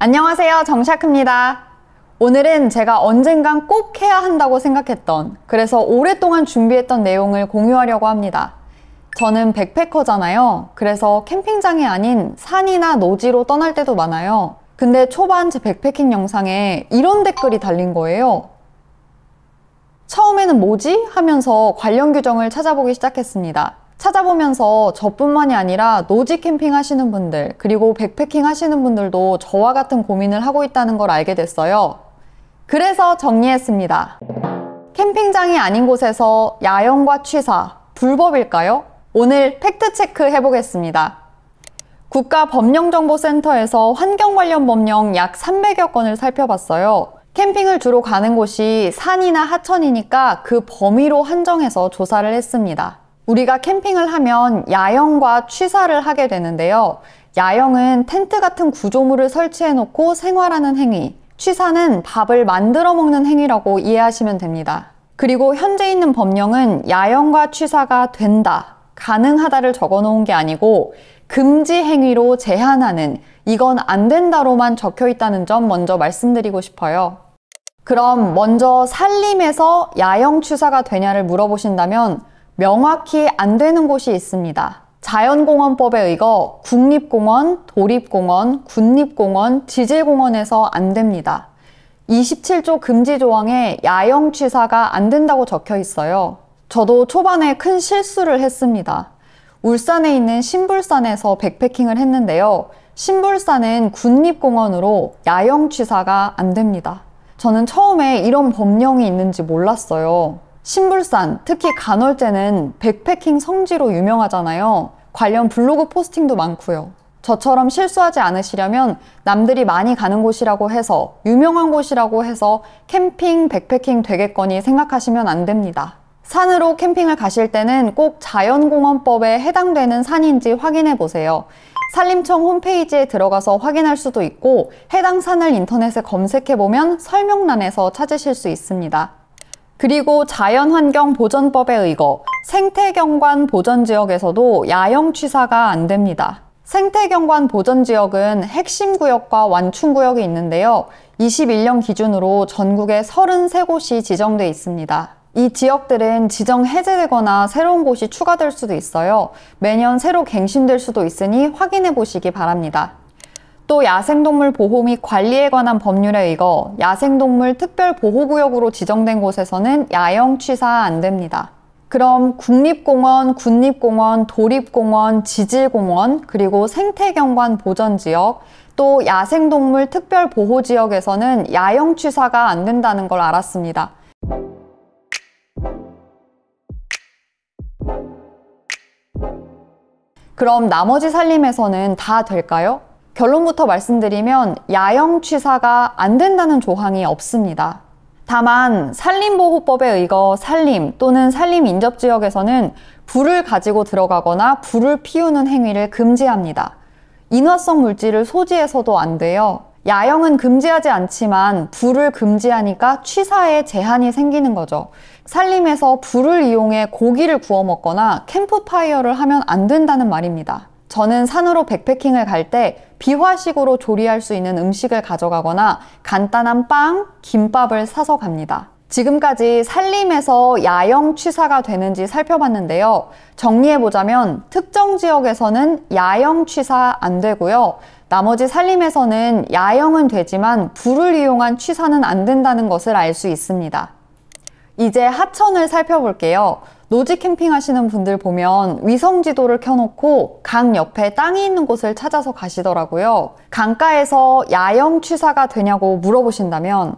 안녕하세요 정샤크입니다 오늘은 제가 언젠간 꼭 해야 한다고 생각했던 그래서 오랫동안 준비했던 내용을 공유하려고 합니다 저는 백패커잖아요 그래서 캠핑장이 아닌 산이나 노지로 떠날 때도 많아요 근데 초반 제 백패킹 영상에 이런 댓글이 달린 거예요 처음에는 뭐지? 하면서 관련 규정을 찾아보기 시작했습니다 찾아보면서 저뿐만이 아니라 노지 캠핑 하시는 분들, 그리고 백패킹 하시는 분들도 저와 같은 고민을 하고 있다는 걸 알게 됐어요. 그래서 정리했습니다. 캠핑장이 아닌 곳에서 야영과 취사, 불법일까요? 오늘 팩트체크 해보겠습니다. 국가법령정보센터에서 환경 관련 법령 약 300여 건을 살펴봤어요. 캠핑을 주로 가는 곳이 산이나 하천이니까 그 범위로 한정해서 조사를 했습니다. 우리가 캠핑을 하면 야영과 취사를 하게 되는데요. 야영은 텐트 같은 구조물을 설치해 놓고 생활하는 행위, 취사는 밥을 만들어 먹는 행위라고 이해하시면 됩니다. 그리고 현재 있는 법령은 야영과 취사가 된다, 가능하다를 적어 놓은 게 아니고 금지 행위로 제한하는 이건 안 된다로만 적혀 있다는 점 먼저 말씀드리고 싶어요. 그럼 먼저 살림에서 야영 취사가 되냐를 물어보신다면 명확히 안 되는 곳이 있습니다. 자연공원법에 의거 국립공원, 도립공원, 군립공원, 지질공원에서 안 됩니다. 27조 금지 조항에 야영 취사가 안 된다고 적혀 있어요. 저도 초반에 큰 실수를 했습니다. 울산에 있는 신불산에서 백패킹을 했는데요. 신불산은 군립공원으로 야영 취사가 안 됩니다. 저는 처음에 이런 법령이 있는지 몰랐어요. 신불산, 특히 간월제는 백패킹 성지로 유명하잖아요. 관련 블로그 포스팅도 많고요. 저처럼 실수하지 않으시려면 남들이 많이 가는 곳이라고 해서 유명한 곳이라고 해서 캠핑, 백패킹 되겠거니 생각하시면 안 됩니다. 산으로 캠핑을 가실 때는 꼭 자연공원법에 해당되는 산인지 확인해 보세요. 산림청 홈페이지에 들어가서 확인할 수도 있고 해당 산을 인터넷에 검색해 보면 설명란에서 찾으실 수 있습니다. 그리고 자연환경보전법에 의거 생태경관 보전지역에서도 야영 취사가 안 됩니다. 생태경관 보전지역은 핵심 구역과 완충 구역이 있는데요. 21년 기준으로 전국에 33곳이 지정돼 있습니다. 이 지역들은 지정 해제되거나 새로운 곳이 추가될 수도 있어요. 매년 새로 갱신될 수도 있으니 확인해 보시기 바랍니다. 또 야생동물 보호 및 관리에 관한 법률에 의거 야생동물 특별보호구역으로 지정된 곳에서는 야영 취사 안 됩니다. 그럼 국립공원, 군립공원, 도립공원, 지질공원, 그리고 생태경관 보전지역, 또 야생동물 특별보호지역에서는 야영 취사가 안 된다는 걸 알았습니다. 그럼 나머지 살림에서는 다 될까요? 결론부터 말씀드리면 야영 취사가 안 된다는 조항이 없습니다. 다만 산림보호법에 의거 산림 또는 산림 인접 지역에서는 불을 가지고 들어가거나 불을 피우는 행위를 금지합니다. 인화성 물질을 소지해서도 안 돼요. 야영은 금지하지 않지만 불을 금지하니까 취사에 제한이 생기는 거죠. 산림에서 불을 이용해 고기를 구워 먹거나 캠프파이어를 하면 안 된다는 말입니다. 저는 산으로 백패킹을 갈 때 비화식으로 조리할 수 있는 음식을 가져가거나 간단한 빵, 김밥을 사서 갑니다. 지금까지 산림에서 야영 취사가 되는지 살펴봤는데요. 정리해보자면 특정 지역에서는 야영 취사 안 되고요. 나머지 산림에서는 야영은 되지만 불을 이용한 취사는 안 된다는 것을 알 수 있습니다. 이제 하천을 살펴볼게요. 노지 캠핑 하시는 분들 보면 위성 지도를 켜놓고 강 옆에 땅이 있는 곳을 찾아서 가시더라고요. 강가에서 야영 취사가 되냐고 물어보신다면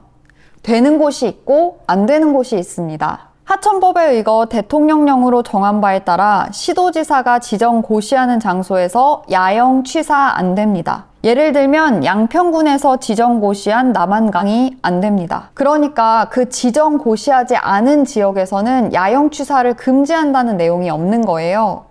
되는 곳이 있고 안 되는 곳이 있습니다. 하천법에 의거 대통령령으로 정한 바에 따라 시도지사가 지정 고시하는 장소에서 야영 취사 안 됩니다. 예를 들면 양평군에서 지정 고시한 남한강이 안 됩니다. 그러니까 그 지정 고시하지 않은 지역에서는 야영 취사를 금지한다는 내용이 없는 거예요.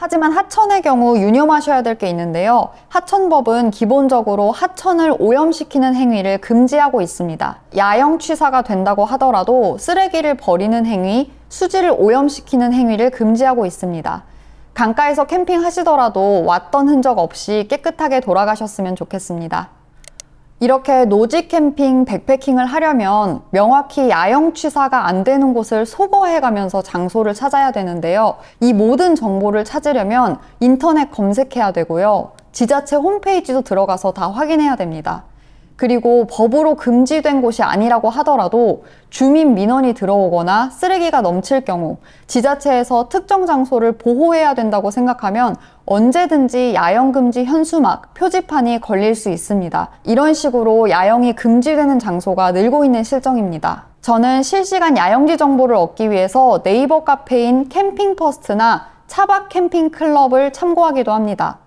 하지만 하천의 경우 유념하셔야 될 게 있는데요. 하천법은 기본적으로 하천을 오염시키는 행위를 금지하고 있습니다. 야영 취사가 된다고 하더라도 쓰레기를 버리는 행위, 수질을 오염시키는 행위를 금지하고 있습니다. 강가에서 캠핑하시더라도 왔던 흔적 없이 깨끗하게 돌아가셨으면 좋겠습니다. 이렇게 노지 캠핑 백패킹을 하려면 명확히 야영 취사가 안 되는 곳을 소거해 가면서 장소를 찾아야 되는데요. 이 모든 정보를 찾으려면 인터넷 검색해야 되고요. 지자체 홈페이지도 들어가서 다 확인해야 됩니다. 그리고 법으로 금지된 곳이 아니라고 하더라도 주민 민원이 들어오거나 쓰레기가 넘칠 경우 지자체에서 특정 장소를 보호해야 된다고 생각하면 언제든지 야영금지 현수막, 표지판이 걸릴 수 있습니다. 이런 식으로 야영이 금지되는 장소가 늘고 있는 실정입니다. 저는 실시간 야영지 정보를 얻기 위해서 네이버 카페인 캠핑퍼스트나 차박 캠핑 클럽을 참고하기도 합니다.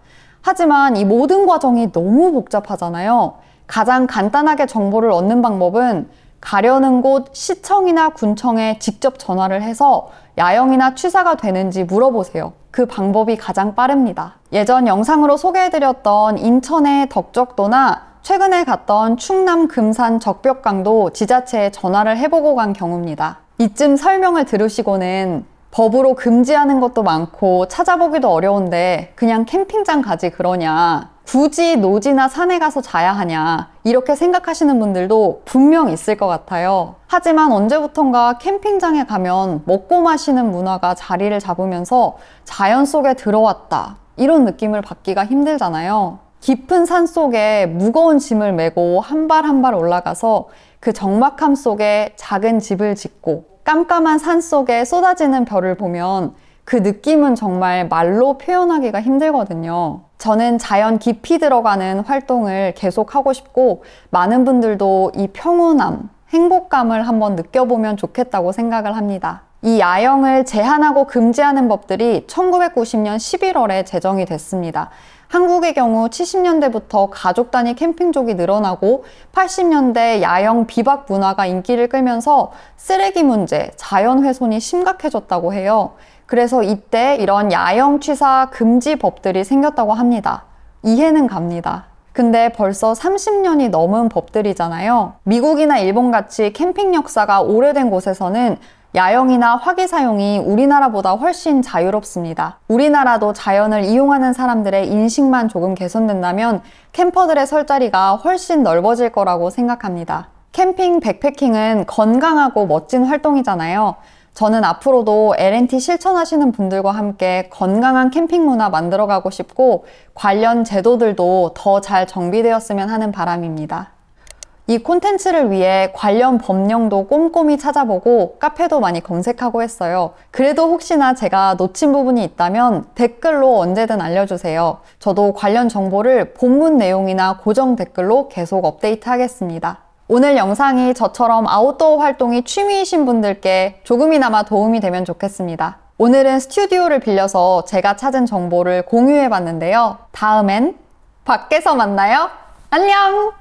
하지만 이 모든 과정이 너무 복잡하잖아요. 가장 간단하게 정보를 얻는 방법은 가려는 곳 시청이나 군청에 직접 전화를 해서 야영이나 취사가 되는지 물어보세요. 그 방법이 가장 빠릅니다. 예전 영상으로 소개해드렸던 인천의 덕적도나 최근에 갔던 충남 금산 적벽강도 지자체에 전화를 해보고 간 경우입니다. 이쯤 설명을 들으시고는 법으로 금지하는 것도 많고 찾아보기도 어려운데 그냥 캠핑장 가지 그러냐 굳이 노지나 산에 가서 자야 하냐 이렇게 생각하시는 분들도 분명 있을 것 같아요. 하지만 언제부턴가 캠핑장에 가면 먹고 마시는 문화가 자리를 잡으면서 자연 속에 들어왔다 이런 느낌을 받기가 힘들잖아요. 깊은 산 속에 무거운 짐을 메고 한 발 한 발 올라가서 그 적막함 속에 작은 집을 짓고 깜깜한 산 속에 쏟아지는 별을 보면 그 느낌은 정말 말로 표현하기가 힘들거든요. 저는 자연 깊이 들어가는 활동을 계속하고 싶고 많은 분들도 이 평온함, 행복감을 한번 느껴보면 좋겠다고 생각을 합니다. 이 야영을 제한하고 금지하는 법들이 1990년 11월에 제정이 됐습니다. 한국의 경우 70년대부터 가족 단위 캠핑족이 늘어나고 80년대 야영 비박 문화가 인기를 끌면서 쓰레기 문제, 자연 훼손이 심각해졌다고 해요. 그래서 이때 이런 야영 취사 금지 법들이 생겼다고 합니다. 이해는 갑니다. 근데 벌써 30년이 넘은 법들이잖아요. 미국이나 일본 같이 캠핑 역사가 오래된 곳에서는 야영이나 화기 사용이 우리나라보다 훨씬 자유롭습니다. 우리나라도 자연을 이용하는 사람들의 인식만 조금 개선된다면 캠퍼들의 설 자리가 훨씬 넓어질 거라고 생각합니다. 캠핑 백패킹은 건강하고 멋진 활동이잖아요. 저는 앞으로도 LNT 실천하시는 분들과 함께 건강한 캠핑 문화 만들어가고 싶고 관련 제도들도 더 잘 정비되었으면 하는 바람입니다. 이 콘텐츠를 위해 관련 법령도 꼼꼼히 찾아보고 카페도 많이 검색하고 했어요. 그래도 혹시나 제가 놓친 부분이 있다면 댓글로 언제든 알려주세요. 저도 관련 정보를 본문 내용이나 고정 댓글로 계속 업데이트 하겠습니다. 오늘 영상이 저처럼 아웃도어 활동이 취미이신 분들께 조금이나마 도움이 되면 좋겠습니다. 오늘은 스튜디오를 빌려서 제가 찾은 정보를 공유해 봤는데요. 다음엔 밖에서 만나요. 안녕!